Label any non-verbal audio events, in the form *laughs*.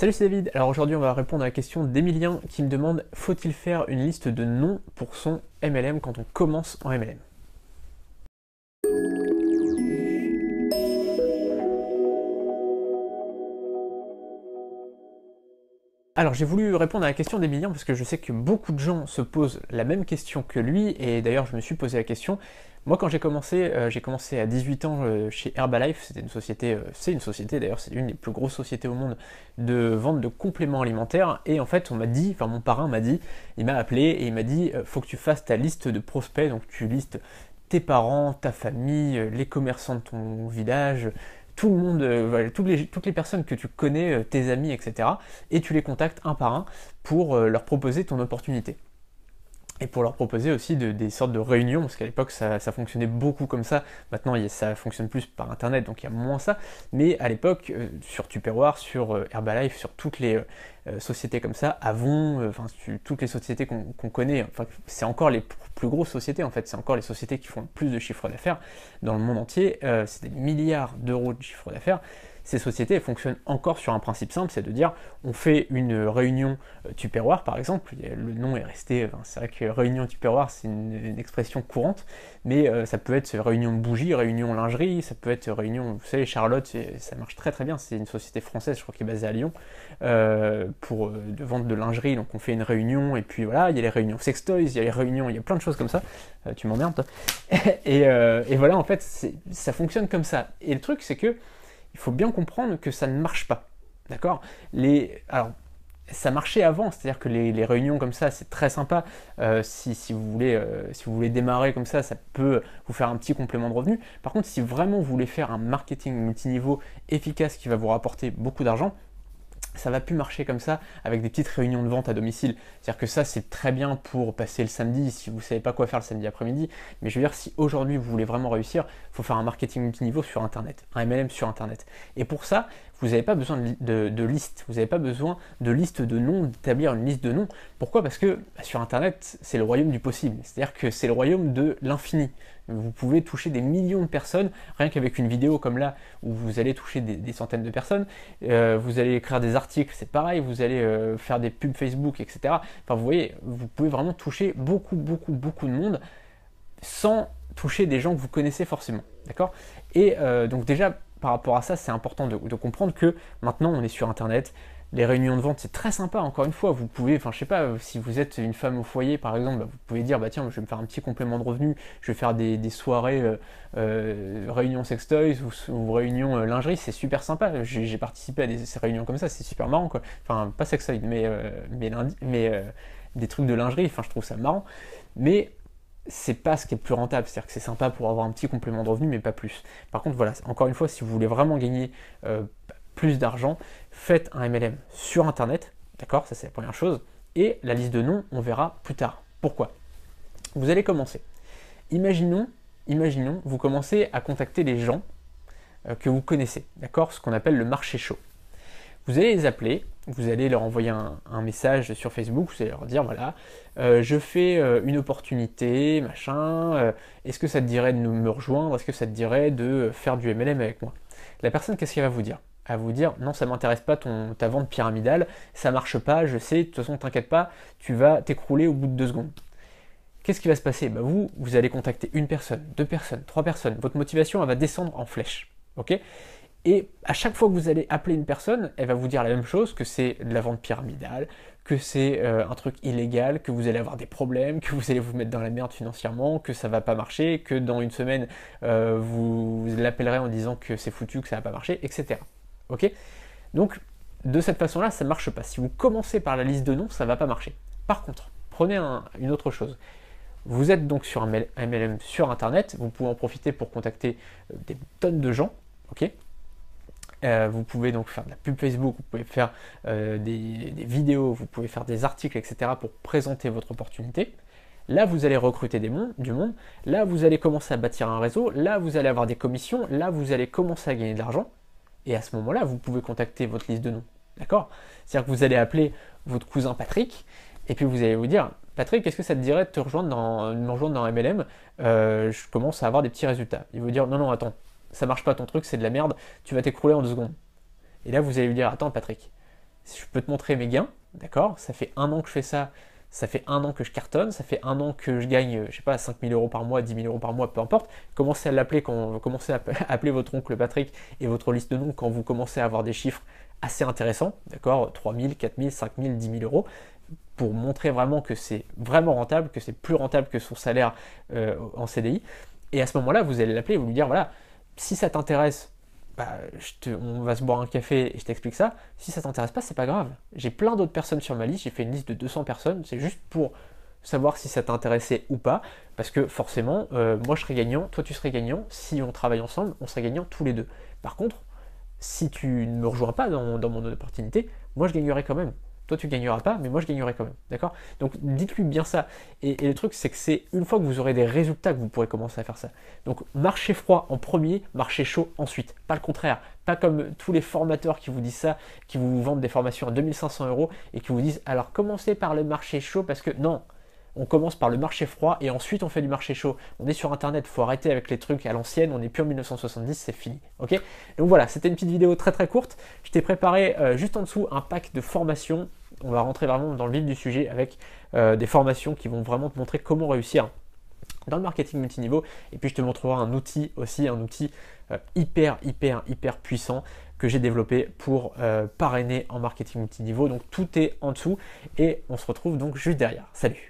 Salut c'est David, alors aujourd'hui on va répondre à la question d'Emilien qui me demande faut-il faire une liste de noms pour son MLM quand on commence en MLM Alors j'ai voulu répondre à la question d'Emilien parce que je sais que beaucoup de gens se posent la même question que lui et d'ailleurs je me suis posé la question. Moi quand j'ai commencé, euh, j'ai commencé à 18 ans euh, chez Herbalife, c'était une société, euh, c'est une société d'ailleurs, c'est une des plus grosses sociétés au monde de vente de compléments alimentaires et en fait on m'a dit, enfin mon parrain m'a dit, il m'a appelé et il m'a dit faut que tu fasses ta liste de prospects, donc tu listes tes parents, ta famille, les commerçants de ton village, tout le monde, euh, voilà, toutes, les, toutes, les, personnes que tu connais, euh, tes amis, etc. Et tu les contactes un par un pour euh, leur proposer ton opportunité. Et pour leur proposer aussi des sortes de réunions, parce qu'à l'époque ça, ça, fonctionnait beaucoup comme ça, maintenant ça fonctionne plus par internet, donc il y a moins ça, mais à l'époque, sur Tupperware, sur Herbalife, sur toutes les euh, sociétés comme ça, Avon, euh, enfin toutes les sociétés qu'on connaît, enfin, c'est encore les plus grosses sociétés en fait, c'est encore les sociétés qui font le plus de chiffre d'affaires dans le monde entier, euh, c'est des milliards d'euros de chiffre d'affaires. Ces sociétés fonctionnent encore sur un principe simple, c'est de dire on fait une réunion euh, tupperware par exemple, le nom est resté, c'est vrai que réunion tupperware c'est une, expression courante, mais ça peut être réunion de bougie réunion lingerie, ça peut être réunion, vous savez Charlotte, ça marche très très bien, c'est une société française je crois qui est basée à Lyon, pour euh, de vente de lingerie, donc on fait une réunion, et puis voilà, il y a les réunions sextoys, il y a les réunions, il y a plein de choses comme ça, euh, tu m'emmerdes, *laughs* et, euh, et, voilà, en fait, ça fonctionne comme ça. Et le truc, c'est que il faut bien comprendre que ça ne marche pas, d'accord les, Alors, ça marchait avant, c'est-à-dire que les, réunions comme ça, c'est très sympa. si, vous voulez, si vous voulez démarrer comme ça, ça peut vous faire un petit complément de revenu. Par contre, si vraiment vous voulez faire un marketing multiniveau efficace qui va vous rapporter beaucoup d'argent, ça va plus marcher comme ça avec des petites réunions de vente à domicile. C'est-à-dire que ça, c'est très bien pour passer le samedi si vous ne savez pas quoi faire le samedi après-midi. Mais je veux dire, si aujourd'hui vous voulez vraiment réussir, il faut faire un marketing multiniveau sur Internet, un MLM sur Internet. Et pour ça, vous n'avez pas besoin de, liste, vous n'avez pas besoin de liste de noms, d'établir une liste de noms. Pourquoi Parce que bah, sur Internet, c'est le royaume du possible. C'est-à-dire que c'est le royaume de l'infini. Vous pouvez toucher des millions de personnes, rien qu'avec une vidéo comme là, où vous allez toucher des, centaines de personnes. Euh, vous allez écrire des articles, c'est pareil, vous allez euh, faire des pubs Facebook, etc. Enfin, vous voyez, vous pouvez vraiment toucher beaucoup, beaucoup, beaucoup de monde sans toucher des gens que vous connaissez forcément. D'accord Et euh, donc déjà, par rapport à ça, c'est important de, comprendre que maintenant on est sur Internet. Les réunions de vente, c'est très sympa, encore une fois. Vous pouvez, enfin, je sais pas, si vous êtes une femme au foyer, par exemple, bah, vous pouvez dire, bah tiens, je vais me faire un petit complément de revenu, je vais faire des, soirées euh, euh, réunions sextoys ou, ou réunions euh, lingerie, c'est super sympa. J'ai participé à des, ces réunions comme ça, c'est super marrant, quoi. Enfin, pas sextoys, mais, mais, lundi, mais des trucs de lingerie, enfin, je trouve ça marrant. Mais c'est pas ce qui est plus rentable. C'est-à-dire que c'est sympa pour avoir un petit complément de revenu, mais pas plus. Par contre, voilà, encore une fois, si vous voulez vraiment gagner euh, plus d'argent, faites un MLM sur Internet, d'accord Ça, c'est la première chose. Et la liste de noms, on verra plus tard. Pourquoi Vous allez commencer. Imaginons, imaginons, vous commencez à contacter les gens euh, que vous connaissez, d'accord Ce qu'on appelle le marché chaud. Vous allez les appeler, vous allez leur envoyer un, message sur Facebook, vous allez leur dire voilà, euh, je fais euh, une opportunité, machin, euh, est-ce que ça te dirait de me rejoindre, est-ce que ça te dirait de faire du MLM avec moi La personne, qu'est-ce qu'elle va vous dire Elle va vous dire non ça m'intéresse pas ton, ta vente pyramidale, ça marche pas, je sais, de toute façon t'inquiète pas, tu vas t'écrouler au bout de deux secondes. Qu'est-ce qui va se passer bah Vous, vous allez contacter une personne, deux personnes, trois personnes, votre motivation elle va descendre en flèche. ok et à chaque fois que vous allez appeler une personne, elle va vous dire la même chose, que c'est de la vente pyramidale, que c'est euh, un truc illégal, que vous allez avoir des problèmes, que vous allez vous mettre dans la merde financièrement, que ça va pas marcher, que dans une semaine, euh, vous, l'appellerez en disant que c'est foutu, que ça va pas marcher, etc. Ok Donc, de cette façon-là, ça ne marche pas. Si vous commencez par la liste de noms, ça va pas marcher. Par contre, prenez une autre chose. Vous êtes donc sur un MLM sur Internet, vous pouvez en profiter pour contacter euh, des tonnes de gens, ok euh, vous pouvez donc faire de la pub Facebook, vous pouvez faire euh, des, vidéos, vous pouvez faire des articles, etc. pour présenter votre opportunité. Là, vous allez recruter des du monde. Là, vous allez commencer à bâtir un réseau. Là, vous allez avoir des commissions. Là, vous allez commencer à gagner de l'argent. Et à ce moment-là, vous pouvez contacter votre liste de noms. D'accord C'est-à-dire que vous allez appeler votre cousin Patrick et puis vous allez vous dire Patrick, quest ce que ça te dirait de te rejoindre dans, me rejoindre dans MLM euh, Je commence à avoir des petits résultats. Il va vous dire Non, non, attends, ça marche pas ton truc, c'est de la merde, tu vas t'écrouler en deux secondes. Et là, vous allez lui dire, attends Patrick, je peux te montrer mes gains, d'accord, ça fait un an que je fais ça, ça fait un an que je cartonne, ça fait un an que je gagne, euh, je sais pas, 5000 euros par mois, 10 000 euros par mois, peu importe. Commencez à l'appeler quand commencez à *laughs* appeler votre oncle Patrick et votre liste de noms quand vous commencez à avoir des chiffres assez intéressants, d'accord 3000, 4000, 5000, 10 000 euros pour montrer vraiment que c'est vraiment rentable, que c'est plus rentable que son salaire euh, en CDI. Et à ce moment-là, vous allez l'appeler et vous lui dire voilà, si ça t'intéresse, bah, je on va se boire un café et je t'explique ça. Si ça t'intéresse pas, c'est pas grave. J'ai plein d'autres personnes sur ma liste, j'ai fait une liste de 200 personnes, c'est juste pour savoir si ça t'intéressait ou pas, parce que forcément, euh, moi je serais gagnant, toi tu serais gagnant, si on travaille ensemble, on serait gagnant tous les deux. Par contre, si tu ne me rejoins pas dans, dans mon opportunité, moi je gagnerai quand même, toi, tu gagneras pas, mais moi, je gagnerai quand même. D'accord Donc, dites-lui bien ça. Et, le truc, c'est que c'est une fois que vous aurez des résultats que vous pourrez commencer à faire ça. Donc, marché froid en premier, marché chaud ensuite. Pas le contraire. Pas comme tous les formateurs qui vous disent ça, qui vous vendent des formations à 2500 euros et qui vous disent alors commencez par le marché chaud parce que non, on commence par le marché froid et ensuite on fait du marché chaud. On est sur internet, faut arrêter avec les trucs à l'ancienne, on n'est plus en 1970, c'est fini. Ok Donc voilà, c'était une petite vidéo très très courte. Je t'ai préparé euh, juste en dessous un pack de formations on va rentrer vraiment dans le vif du sujet avec euh, des formations qui vont vraiment te montrer comment réussir dans le marketing multiniveau. Et puis je te montrerai un outil aussi, un outil euh, hyper, hyper, hyper puissant que j'ai développé pour euh, parrainer en marketing multiniveau. Donc tout est en dessous et on se retrouve donc juste derrière. Salut